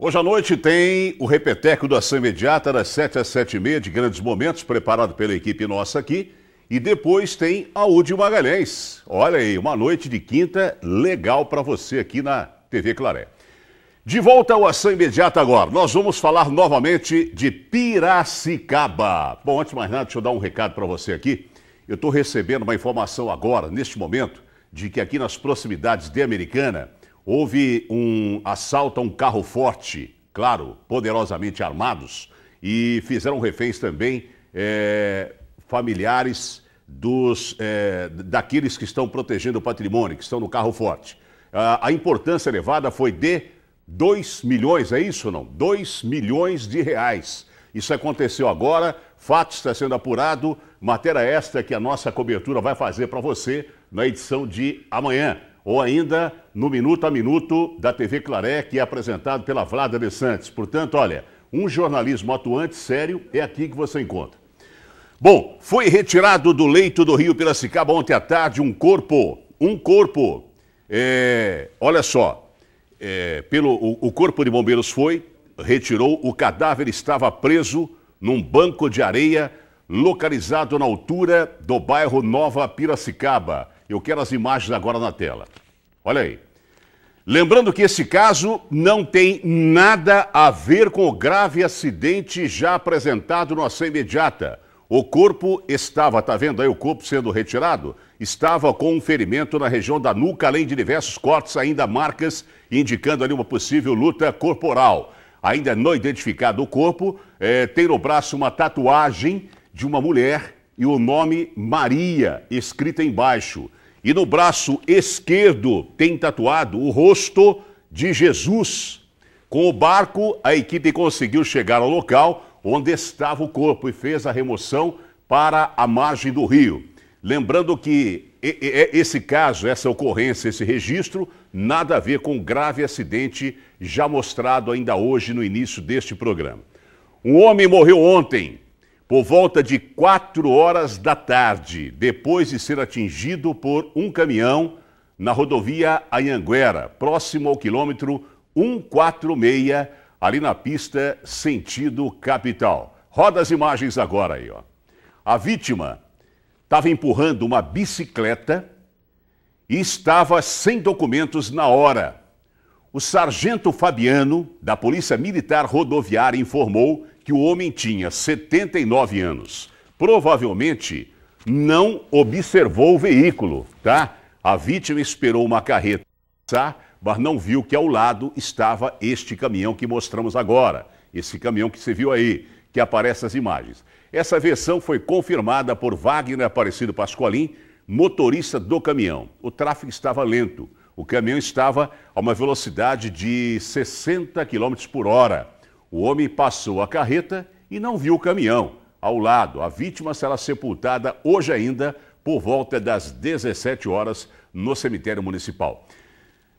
Hoje à noite tem o repeteco do ação imediata das 7 às 7 e meia de grandes momentos, preparado pela equipe nossa aqui. E depois tem a Udi Magalhães. Olha aí, uma noite de quinta legal para você aqui na TV Claré. De volta ao Ação Imediata agora. Nós vamos falar novamente de Piracicaba. Bom, antes de mais nada, deixa eu dar um recado para você aqui. Eu estou recebendo uma informação agora, neste momento, de que aqui nas proximidades de Americana Houve um assalto a um carro forte, claro, poderosamente armados, e fizeram reféns também é, familiares dos é, daqueles que estão protegendo o patrimônio, que estão no carro forte. A, a importância elevada foi de 2 milhões, é isso ou não? 2 milhões de reais. Isso aconteceu agora, fato está sendo apurado, matéria esta que a nossa cobertura vai fazer para você na edição de amanhã ou ainda no Minuto a Minuto da TV Claré, que é apresentado pela Vlada de Santos. Portanto, olha, um jornalismo atuante, sério, é aqui que você encontra. Bom, foi retirado do leito do Rio Piracicaba ontem à tarde um corpo, um corpo, é, olha só, é, pelo, o, o corpo de bombeiros foi, retirou, o cadáver estava preso num banco de areia localizado na altura do bairro Nova Piracicaba. Eu quero as imagens agora na tela. Olha aí. Lembrando que esse caso não tem nada a ver com o grave acidente já apresentado no ação imediata. O corpo estava, tá vendo aí o corpo sendo retirado? Estava com um ferimento na região da nuca, além de diversos cortes, ainda marcas, indicando ali uma possível luta corporal. Ainda não identificado o corpo, é, tem no braço uma tatuagem de uma mulher e o nome Maria, escrita embaixo. E no braço esquerdo tem tatuado o rosto de Jesus. Com o barco, a equipe conseguiu chegar ao local onde estava o corpo e fez a remoção para a margem do rio. Lembrando que é, esse caso, essa ocorrência, esse registro, nada a ver com o grave acidente já mostrado ainda hoje no início deste programa. Um homem morreu ontem por volta de 4 horas da tarde, depois de ser atingido por um caminhão na rodovia Anhanguera, próximo ao quilômetro 146, ali na pista sentido capital. Roda as imagens agora aí, ó. A vítima estava empurrando uma bicicleta e estava sem documentos na hora. O sargento Fabiano, da Polícia Militar Rodoviária, informou que o homem tinha 79 anos. Provavelmente não observou o veículo, tá? A vítima esperou uma carreta passar, mas não viu que ao lado estava este caminhão que mostramos agora. Esse caminhão que você viu aí, que aparece as imagens. Essa versão foi confirmada por Wagner Aparecido Pascoalim, motorista do caminhão. O tráfego estava lento o caminhão estava a uma velocidade de 60 km por hora. O homem passou a carreta e não viu o caminhão. Ao lado, a vítima será sepultada hoje ainda, por volta das 17 horas, no cemitério municipal.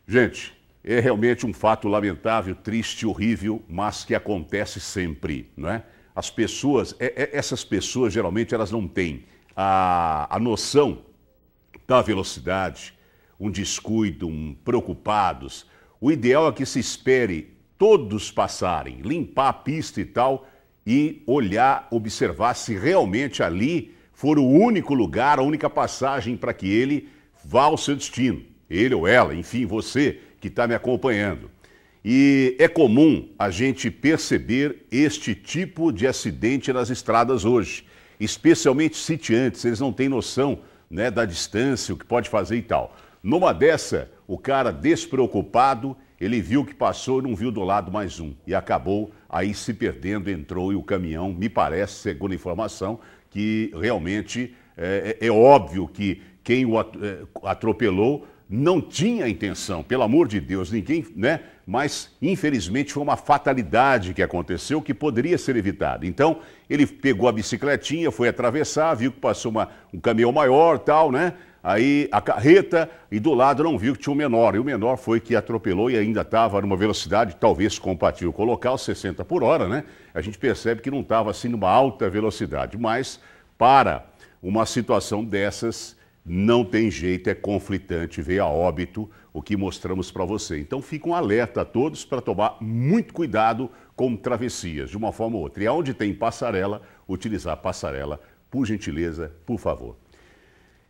Gente, é realmente um fato lamentável, triste, horrível, mas que acontece sempre, não é? As pessoas, é, é, essas pessoas geralmente elas não têm a, a noção da velocidade, um descuido, um preocupados. O ideal é que se espere todos passarem, limpar a pista e tal, e olhar, observar se realmente ali for o único lugar, a única passagem para que ele vá ao seu destino. Ele ou ela, enfim, você que está me acompanhando. E é comum a gente perceber este tipo de acidente nas estradas hoje, especialmente sitiantes, eles não têm noção né, da distância, o que pode fazer e tal. Numa dessa, o cara despreocupado, ele viu que passou e não viu do lado mais um. E acabou aí se perdendo, entrou e o caminhão, me parece, segundo a informação, que realmente é, é, é óbvio que quem o é, atropelou não tinha intenção, pelo amor de Deus, ninguém, né? Mas infelizmente foi uma fatalidade que aconteceu que poderia ser evitada. Então, ele pegou a bicicletinha, foi atravessar, viu que passou uma, um caminhão maior, tal, né? aí a carreta e do lado não viu que tinha o menor. E o menor foi que atropelou e ainda estava numa velocidade talvez compatível com o local, 60 por hora, né? A gente percebe que não estava assim numa alta velocidade, mas para uma situação dessas não tem jeito, é conflitante, veio a óbito o que mostramos para você. Então fica um alerta a todos para tomar muito cuidado com travessias, de uma forma ou outra. E onde tem passarela, utilizar passarela, por gentileza, por favor.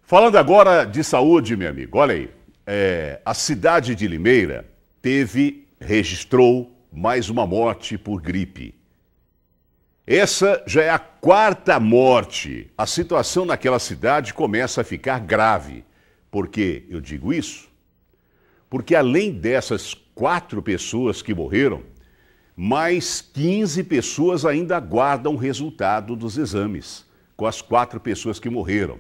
Falando agora de saúde, meu amigo, olha aí. É, a cidade de Limeira teve, registrou mais uma morte por gripe. Essa já é a quarta morte. A situação naquela cidade começa a ficar grave. Por que eu digo isso? Porque além dessas quatro pessoas que morreram, mais 15 pessoas ainda aguardam o resultado dos exames, com as quatro pessoas que morreram.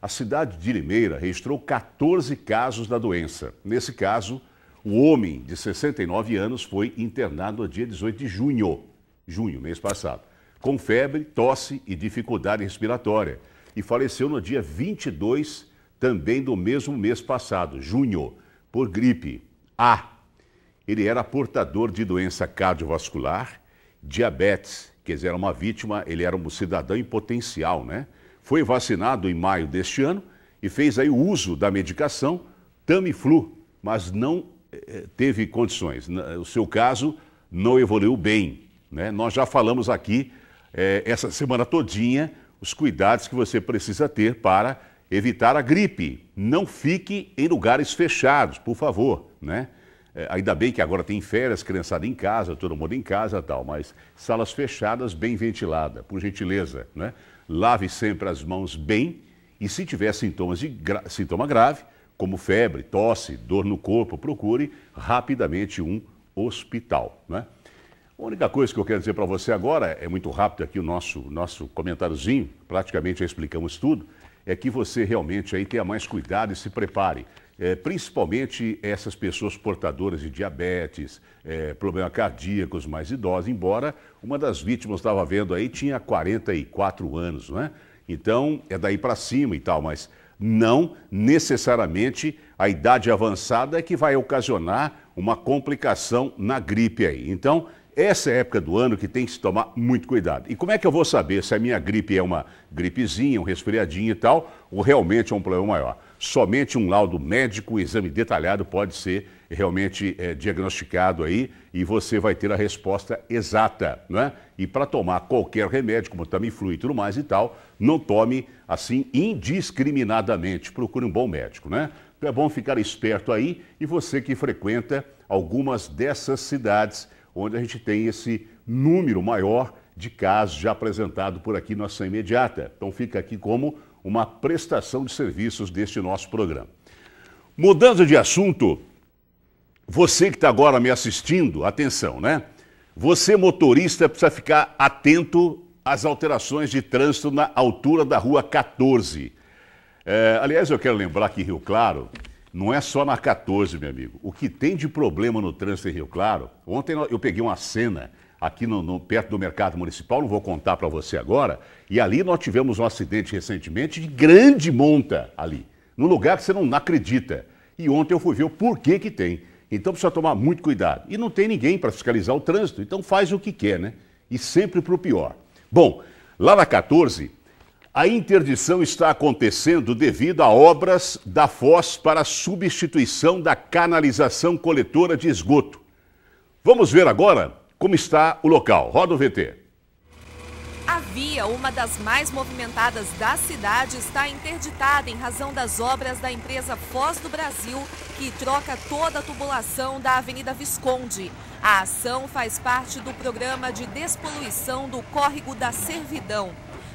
A cidade de Limeira registrou 14 casos da doença. Nesse caso, o homem de 69 anos foi internado no dia 18 de junho, junho, mês passado, com febre, tosse e dificuldade respiratória. E faleceu no dia 22, também do mesmo mês passado, junho, por gripe A. Ele era portador de doença cardiovascular, diabetes, quer dizer, era uma vítima, ele era um cidadão em potencial, né? foi vacinado em maio deste ano e fez aí o uso da medicação Tamiflu, mas não eh, eh, teve condições. O seu caso não evoluiu bem. Né? Nós já falamos aqui eh, essa semana todinha os cuidados que você precisa ter para evitar a gripe. Não fique em lugares fechados, por favor. Né? ainda bem que agora tem férias, criançada em casa, todo mundo em casa tal, mas salas fechadas, bem ventilada, por gentileza. Né? lave sempre as mãos bem e se tiver sintomas de gra sintoma grave, como febre, tosse, dor no corpo, procure rapidamente um hospital. Né? A única coisa que eu quero dizer para você agora, é muito rápido aqui o nosso, nosso comentáriozinho, praticamente já explicamos tudo, é que você realmente aí tenha mais cuidado e se prepare. É, principalmente essas pessoas portadoras de diabetes, é, problema cardíaco, os mais idosos, embora uma das vítimas, estava vendo aí, tinha 44 anos, não é? Então, é daí para cima e tal, mas não necessariamente a idade avançada é que vai ocasionar uma complicação na gripe aí. Então, essa é a época do ano que tem que se tomar muito cuidado. E como é que eu vou saber se a minha gripe é uma gripezinha, um resfriadinho e tal, ou realmente é um problema maior? somente um laudo médico, exame detalhado, pode ser realmente é, diagnosticado aí e você vai ter a resposta exata, né? E para tomar qualquer remédio, como Tamiflu e tudo mais e tal, não tome assim indiscriminadamente. Procure um bom médico, né? Então é bom ficar esperto aí e você que frequenta algumas dessas cidades onde a gente tem esse número maior de casos já apresentado por aqui, na ação imediata. Então fica aqui como uma prestação de serviços deste nosso programa. Mudando de assunto, você que está agora me assistindo, atenção, né? Você, motorista, precisa ficar atento às alterações de trânsito na altura da Rua 14. É, aliás, eu quero lembrar que Rio Claro não é só na 14, meu amigo. O que tem de problema no trânsito em Rio Claro, ontem eu peguei uma cena aqui no, no, perto do mercado municipal, não vou contar para você agora. E ali nós tivemos um acidente recentemente de grande monta ali, num lugar que você não acredita. E ontem eu fui ver o porquê que tem. Então precisa tomar muito cuidado. E não tem ninguém para fiscalizar o trânsito, então faz o que quer, né? E sempre para o pior. Bom, lá na 14, a interdição está acontecendo devido a obras da Foz para substituição da canalização coletora de esgoto. Vamos ver agora como está o local. Roda o VT. A via, uma das mais movimentadas da cidade, está interditada em razão das obras da empresa Foz do Brasil, que troca toda a tubulação da Avenida Visconde. A ação faz parte do programa de despoluição do Córrego da Servidão.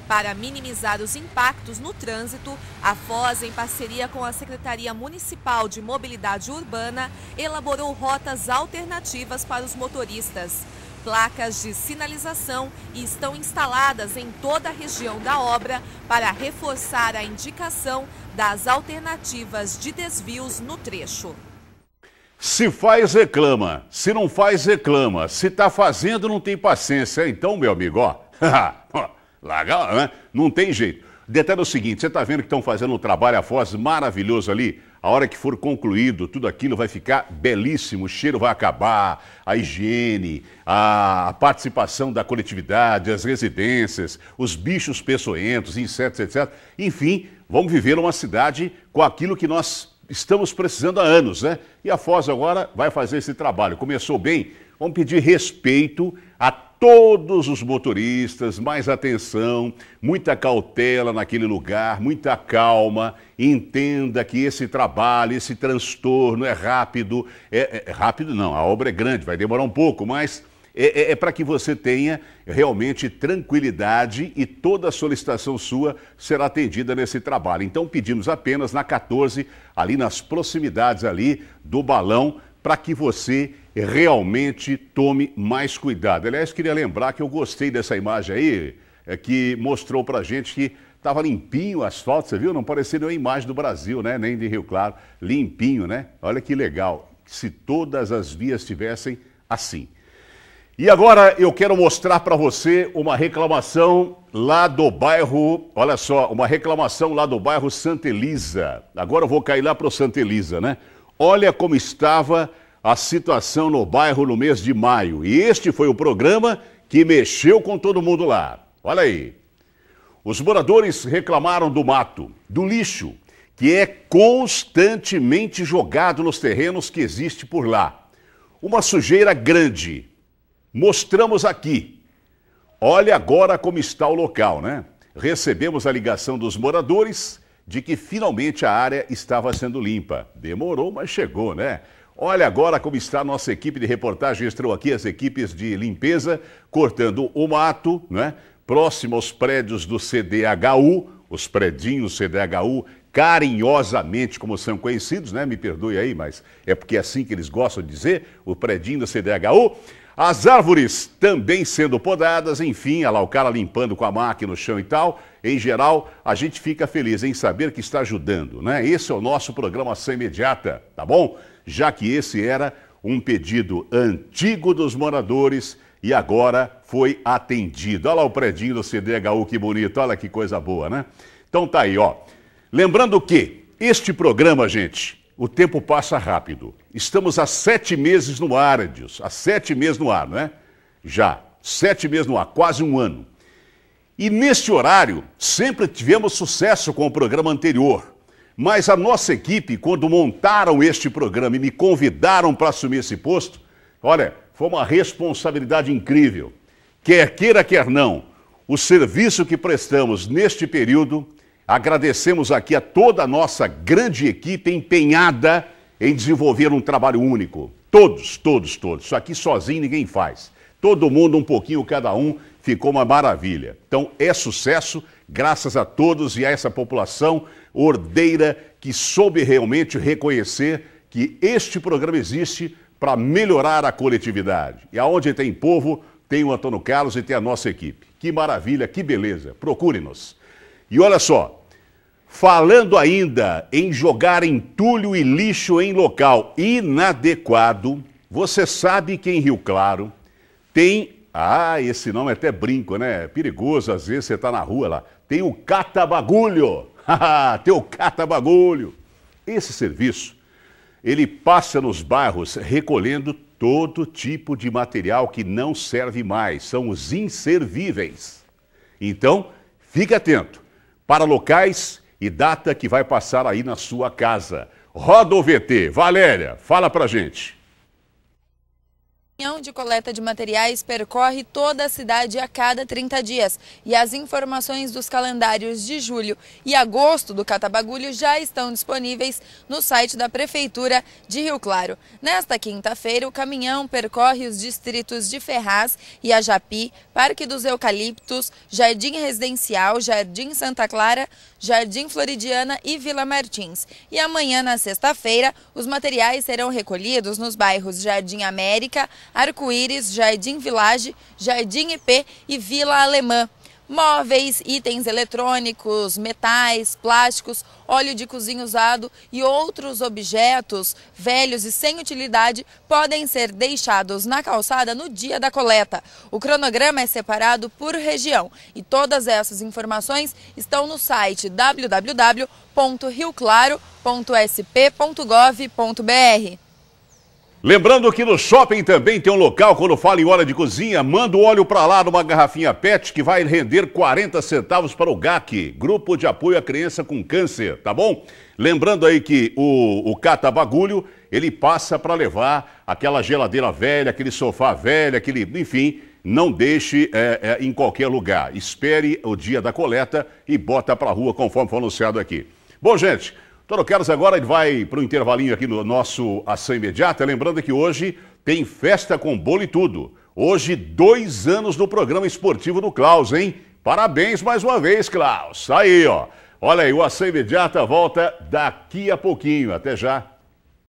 Para minimizar os impactos no trânsito, a FOS, em parceria com a Secretaria Municipal de Mobilidade Urbana, elaborou rotas alternativas para os motoristas. Placas de sinalização estão instaladas em toda a região da obra para reforçar a indicação das alternativas de desvios no trecho. Se faz, reclama. Se não faz, reclama. Se está fazendo, não tem paciência. Então, meu amigo, ó, Larga, né? Não tem jeito. Detalhe é o seguinte, você está vendo que estão fazendo um trabalho a voz maravilhoso ali? A hora que for concluído, tudo aquilo vai ficar belíssimo, o cheiro vai acabar, a higiene, a participação da coletividade, as residências, os bichos peçonhentos, insetos, etc. Enfim, vamos viver uma cidade com aquilo que nós estamos precisando há anos, né? E a Foz agora vai fazer esse trabalho. Começou bem, Vamos pedir respeito a todos os motoristas, mais atenção, muita cautela naquele lugar, muita calma. Entenda que esse trabalho, esse transtorno é rápido. É, é, é rápido não, a obra é grande, vai demorar um pouco, mas é, é, é para que você tenha realmente tranquilidade e toda solicitação sua será atendida nesse trabalho. Então pedimos apenas na 14, ali nas proximidades ali do balão, para que você realmente tome mais cuidado. Aliás, queria lembrar que eu gostei dessa imagem aí, é, que mostrou pra gente que estava limpinho o asfalto, você viu? Não parecia nenhuma imagem do Brasil, né? Nem de Rio Claro. Limpinho, né? Olha que legal. Se todas as vias estivessem assim. E agora eu quero mostrar para você uma reclamação lá do bairro, olha só, uma reclamação lá do bairro Santa Elisa. Agora eu vou cair lá para o Santa Elisa, né? Olha como estava a situação no bairro no mês de maio. E este foi o programa que mexeu com todo mundo lá. Olha aí. Os moradores reclamaram do mato, do lixo, que é constantemente jogado nos terrenos que existe por lá. Uma sujeira grande. Mostramos aqui. Olha agora como está o local, né? Recebemos a ligação dos moradores de que finalmente a área estava sendo limpa. Demorou, mas chegou, né? Olha agora como está a nossa equipe de reportagem. Estão aqui as equipes de limpeza cortando o mato, né? Próximo aos prédios do CDHU, os predinhos CDHU, carinhosamente como são conhecidos, né? Me perdoe aí, mas é porque é assim que eles gostam de dizer, o predinho do CDHU. As árvores também sendo podadas, enfim, lá o cara limpando com a máquina no chão e tal. Em geral, a gente fica feliz em saber que está ajudando, né? Esse é o nosso programa Ação Imediata, tá bom? já que esse era um pedido antigo dos moradores e agora foi atendido. Olha lá o predinho do CDHU, que bonito, olha que coisa boa, né? Então tá aí, ó. Lembrando que este programa, gente, o tempo passa rápido. Estamos há sete meses no ar, Edilson. Há sete meses no ar, não é Já. Sete meses no ar, quase um ano. E neste horário, sempre tivemos sucesso com o programa anterior. Mas a nossa equipe, quando montaram este programa e me convidaram para assumir esse posto, olha, foi uma responsabilidade incrível. Quer queira, quer não, o serviço que prestamos neste período, agradecemos aqui a toda a nossa grande equipe empenhada em desenvolver um trabalho único. Todos, todos, todos. Isso aqui sozinho ninguém faz. Todo mundo, um pouquinho cada um, ficou uma maravilha. Então é sucesso, graças a todos e a essa população Ordeira, que soube realmente reconhecer que este programa existe para melhorar a coletividade. E aonde tem povo, tem o Antônio Carlos e tem a nossa equipe. Que maravilha, que beleza. Procure-nos. E olha só, falando ainda em jogar entulho e lixo em local inadequado, você sabe que em Rio Claro tem. Ah, esse nome é até brinco, né? É perigoso, às vezes você está na rua lá. Tem o catabagulho. Teu cata bagulho! Esse serviço, ele passa nos bairros recolhendo todo tipo de material que não serve mais, são os inservíveis. Então, fique atento para locais e data que vai passar aí na sua casa. Roda o VT. Valéria, fala pra gente caminhão de coleta de materiais percorre toda a cidade a cada 30 dias e as informações dos calendários de julho e agosto do Catabagulho já estão disponíveis no site da Prefeitura de Rio Claro. Nesta quinta-feira, o caminhão percorre os distritos de Ferraz e Ajapi, Parque dos Eucaliptos, Jardim Residencial, Jardim Santa Clara, Jardim Floridiana e Vila Martins. E amanhã, na sexta-feira, os materiais serão recolhidos nos bairros Jardim América, Arco-Íris, Jardim Village, Jardim IP e Vila Alemã. Móveis, itens eletrônicos, metais, plásticos, óleo de cozinha usado e outros objetos velhos e sem utilidade podem ser deixados na calçada no dia da coleta. O cronograma é separado por região e todas essas informações estão no site www.rioclaro.sp.gov.br. Lembrando que no shopping também tem um local, quando fala em hora de cozinha, manda o óleo para lá numa garrafinha PET que vai render 40 centavos para o GAC, Grupo de Apoio à Criança com Câncer, tá bom? Lembrando aí que o, o Cata Bagulho, ele passa para levar aquela geladeira velha, aquele sofá velho, aquele, enfim, não deixe é, é, em qualquer lugar. Espere o dia da coleta e bota para rua conforme foi anunciado aqui. Bom, gente, Toro Carlos agora ele vai para um intervalinho aqui no nosso ação imediata. Lembrando que hoje tem festa com bolo e tudo. Hoje, dois anos do programa esportivo do Klaus, hein? Parabéns mais uma vez, Klaus. Aí, ó. Olha aí, o ação imediata volta daqui a pouquinho. Até já.